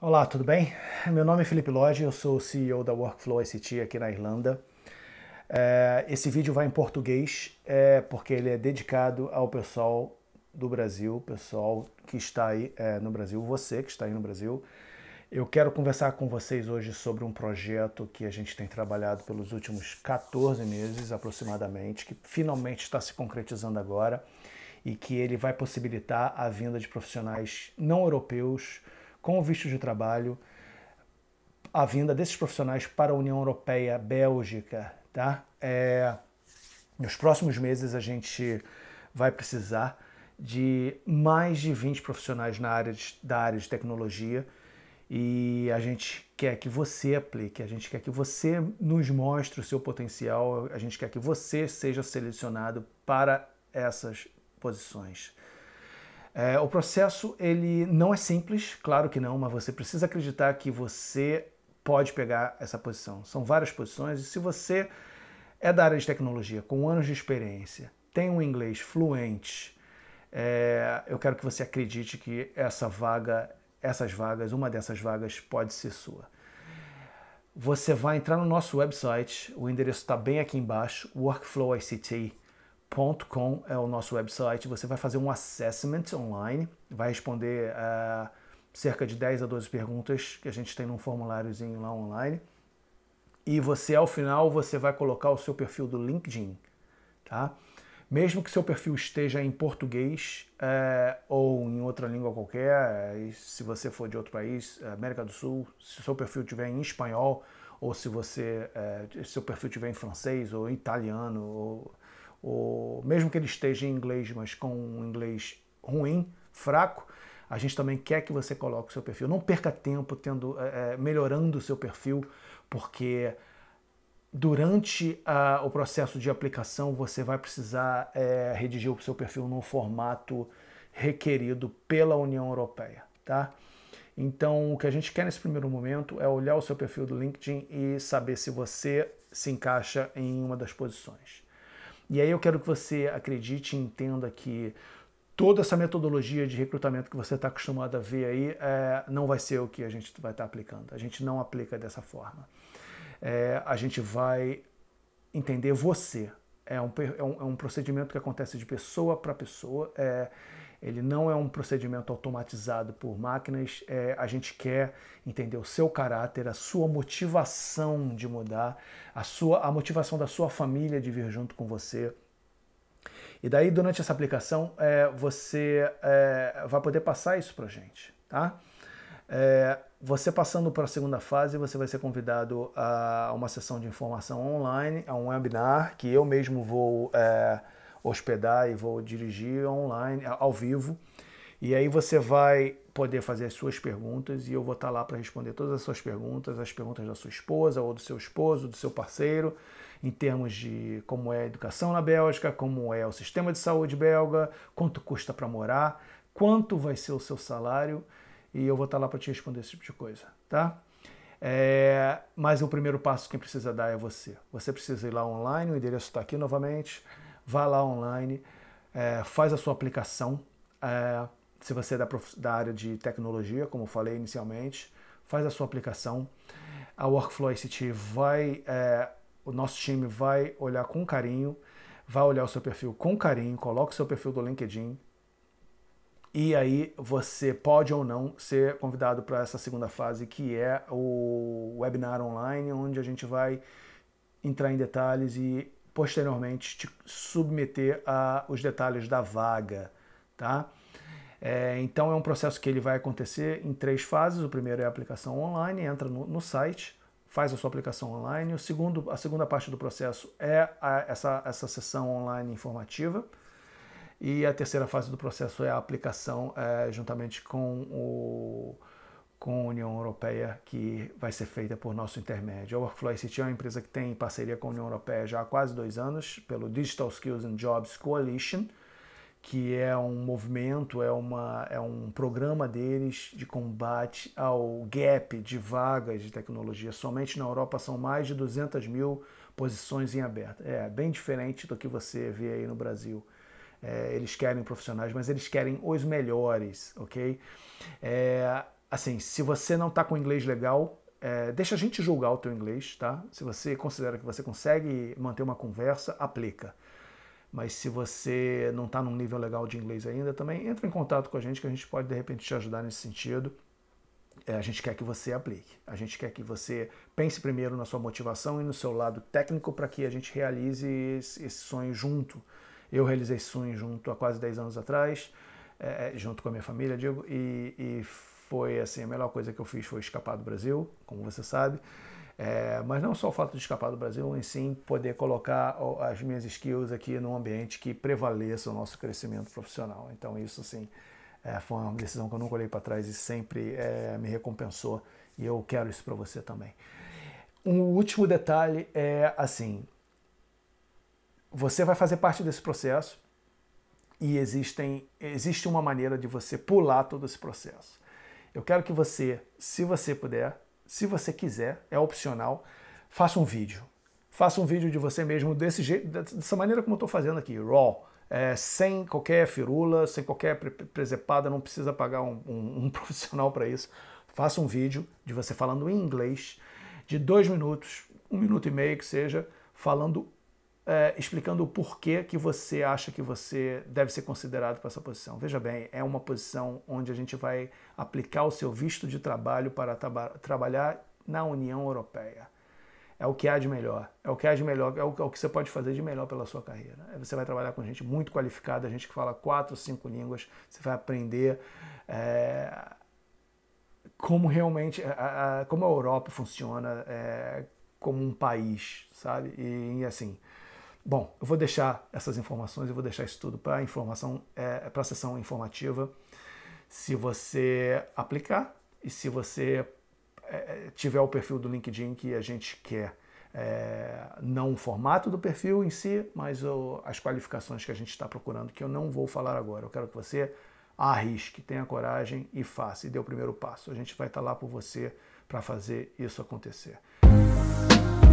Olá, tudo bem? Meu nome é Felipe Lodge, eu sou o CEO da Workflow ICT aqui na Irlanda. É, esse vídeo vai em português é, porque ele é dedicado ao pessoal do Brasil, pessoal que está aí é, no Brasil, você que está aí no Brasil. Eu quero conversar com vocês hoje sobre um projeto que a gente tem trabalhado pelos últimos 14 meses aproximadamente, que finalmente está se concretizando agora e que ele vai possibilitar a vinda de profissionais não europeus com o visto de trabalho, a vinda desses profissionais para a União Europeia, Bélgica, tá? É, nos próximos meses a gente vai precisar de mais de 20 profissionais na área de, da área de tecnologia e a gente quer que você aplique, a gente quer que você nos mostre o seu potencial, a gente quer que você seja selecionado para essas posições. É, o processo ele não é simples, claro que não, mas você precisa acreditar que você pode pegar essa posição. São várias posições e se você é da área de tecnologia, com anos de experiência, tem um inglês fluente, é, eu quero que você acredite que essa vaga, essas vagas, uma dessas vagas pode ser sua. Você vai entrar no nosso website, o endereço está bem aqui embaixo, Workflow ICT. Com é o nosso website. Você vai fazer um assessment online, vai responder uh, cerca de 10 a 12 perguntas que a gente tem num formuláriozinho lá online. E você, ao final, você vai colocar o seu perfil do LinkedIn, tá? Mesmo que seu perfil esteja em português uh, ou em outra língua qualquer, uh, se você for de outro país, América do Sul, se seu perfil estiver em espanhol ou se você, seu perfil estiver em francês ou italiano ou o mesmo que ele esteja em inglês, mas com um inglês ruim, fraco, a gente também quer que você coloque o seu perfil. Não perca tempo tendo, é, é melhorando o seu perfil, porque durante a, o processo de aplicação você vai precisar é, redigir o seu perfil no formato requerido pela União Europeia, tá? Então, o que a gente quer nesse primeiro momento é olhar o seu perfil do LinkedIn e saber se você se encaixa em uma das posições. E aí eu quero que você acredite e entenda que toda essa metodologia de recrutamento que você está acostumado a ver aí é, não vai ser o que a gente vai estar tá aplicando. A gente não aplica dessa forma. É, a gente vai entender você. É um, é um, é um procedimento que acontece de pessoa para pessoa. É, ele não é um procedimento automatizado por máquinas. É, a gente quer entender o seu caráter, a sua motivação de mudar, a, sua, a motivação da sua família de vir junto com você. E daí, durante essa aplicação, é, você é, vai poder passar isso para a gente, tá? É, você passando para a segunda fase, você vai ser convidado a uma sessão de informação online, a um webinar que eu mesmo vou é, hospedar e vou dirigir online, ao vivo. E aí você vai poder fazer as suas perguntas e eu vou estar lá para responder todas as suas perguntas, as perguntas da sua esposa ou do seu esposo, do seu parceiro, em termos de como é a educação na Bélgica, como é o sistema de saúde belga, quanto custa para morar, quanto vai ser o seu salário e eu vou estar lá para te responder esse tipo de coisa, tá? É, mas o primeiro passo que precisa dar é você. Você precisa ir lá online, o endereço está aqui novamente vá lá online, é, faz a sua aplicação. É, se você é da, da, área de tecnologia, como falei inicialmente, faz a sua aplicação. A Workflow ICT vai, é, o nosso time vai olhar com carinho, vai olhar o seu perfil com carinho, coloca o seu perfil do LinkedIn. E aí você pode ou não ser convidado para essa segunda fase, que é o webinar online, onde a gente vai entrar em detalhes e posteriormente te submeter a os detalhes da vaga, tá? É, então é um processo que ele vai acontecer em três fases. O primeiro é a aplicação online, entra no, no site, faz a sua aplicação online. O segundo, a segunda parte do processo é a, essa, essa sessão online informativa. E a terceira fase do processo é a aplicação é, juntamente com o, com a União Europeia que vai ser feita por nosso intermédio. A Workflow ICT é uma empresa que tem parceria com a União Europeia já há quase dois anos, pelo Digital Skills and Jobs Coalition, que é um movimento, é, uma, é um programa deles de combate ao gap de vagas de tecnologia. Somente na Europa são mais de 200 mil posições em aberto. É bem diferente do que você vê aí no Brasil. É, eles querem profissionais, mas eles querem os melhores, ok? É, assim, se você não está com inglês legal, é, deixa a gente julgar o teu inglês, tá? Se você considera que você consegue manter uma conversa, aplica. Mas se você não está num nível legal de inglês ainda, também entra em contato com a gente que a gente pode de repente te ajudar nesse sentido. É, a gente quer que você aplique. A gente quer que você pense primeiro na sua motivação e no seu lado técnico para que a gente realize esse, esse sonho junto. Eu realizei esse sonho junto há quase 10 anos atrás, é, é, junto com a minha família, digo, e, e foi assim a melhor coisa que eu fiz foi escapar do Brasil, como você sabe. É, mas não só o fato de escapar do Brasil, em sim poder colocar as minhas skills aqui num ambiente que prevaleça o nosso crescimento profissional. Então isso assim é, foi uma decisão que eu nunca olhei para trás e sempre é, me recompensou e eu quero isso para você também. Um último detalhe é assim, você vai fazer parte desse processo e existem, existe uma maneira de você pular todo esse processo. Eu quero que você, se você puder, se você quiser, é opcional, faça um vídeo. Faça um vídeo de você mesmo desse jeito, dessa maneira como eu estou fazendo aqui, raw, é, sem qualquer firula, sem qualquer presepada, não precisa pagar um, um, um profissional para isso. Faça um vídeo de você falando em inglês, de dois minutos, um minuto e meio que seja, falando é, explicando o porquê que você acha que você deve ser considerado para essa posição. Veja bem, é uma posição onde a gente vai aplicar o seu visto de trabalho para trabalhar na União Europeia. É o que há de melhor, é o que há de melhor, é o, é o que você pode fazer de melhor pela sua carreira. É, você vai trabalhar com gente muito qualificada, gente que fala quatro, cinco línguas, você vai aprender. É, como realmente a, a, como a Europa funciona é, como um país, sabe? E, e assim, Bom, eu vou deixar essas informações, eu vou deixar isso tudo para informação, é, para a sessão informativa. Se você aplicar e se você é, é, tiver o perfil do LinkedIn que a gente quer, é, não o formato do perfil em si, mas o, as qualificações que a gente está procurando, que eu não vou falar agora. Eu quero que você arrisque, tenha coragem e faça, e dê o primeiro passo. A gente vai estar tá lá por você para fazer isso acontecer. Música